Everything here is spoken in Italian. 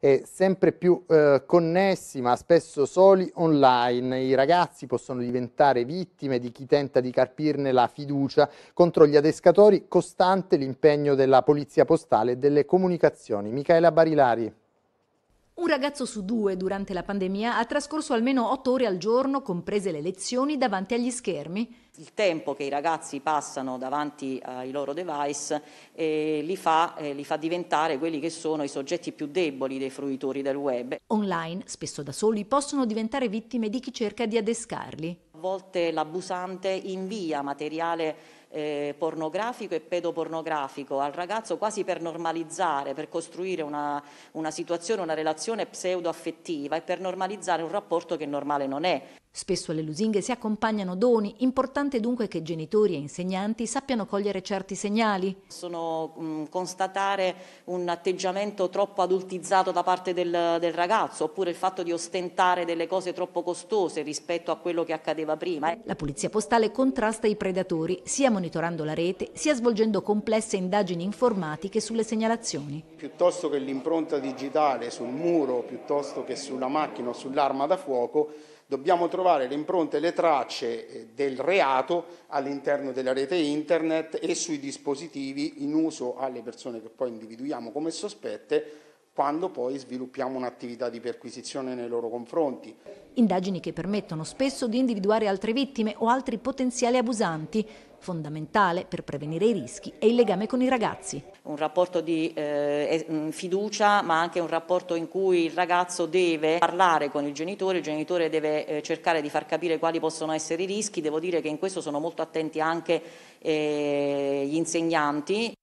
e sempre più eh, connessi ma spesso soli online. I ragazzi possono diventare vittime di chi tenta di carpirne la fiducia contro gli adescatori, costante l'impegno della polizia postale e delle comunicazioni. Michaela Barilari. Un ragazzo su due durante la pandemia ha trascorso almeno otto ore al giorno, comprese le lezioni, davanti agli schermi. Il tempo che i ragazzi passano davanti ai loro device eh, li, fa, eh, li fa diventare quelli che sono i soggetti più deboli dei fruitori del web. Online, spesso da soli, possono diventare vittime di chi cerca di adescarli. A volte l'abusante invia materiale eh, pornografico e pedopornografico al ragazzo quasi per normalizzare, per costruire una, una situazione, una relazione pseudo-affettiva e per normalizzare un rapporto che normale non è. Spesso alle lusinghe si accompagnano doni, importante dunque che genitori e insegnanti sappiano cogliere certi segnali. Sono mh, mm, constatare un atteggiamento troppo adultizzato da parte del, del, ragazzo, oppure il fatto di ostentare delle cose troppo costose rispetto a quello che accadeva prima. Eh. La Polizia Postale contrasta i predatori, sia monitorando la rete, sia svolgendo complesse indagini informatiche sulle segnalazioni. Piuttosto che l'impronta digitale sul muro, piuttosto che sulla macchina o sull'arma da fuoco, dobbiamo trovare trovare le impronte e le tracce eh, del reato all'interno della rete internet e sui dispositivi in uso alle persone che poi individuiamo come sospette quando poi sviluppiamo un'attività di perquisizione nei loro confronti. Indagini che permettono spesso di individuare altre vittime o altri potenziali abusanti. Fondamentale per prevenire i rischi è il legame con i ragazzi. Un rapporto di eh, mm, fiducia ma anche un rapporto in cui il ragazzo deve parlare con il genitore, il genitore deve eh, cercare di far capire quali possono essere i rischi. Devo dire che in questo sono molto attenti anche eh, gli insegnanti.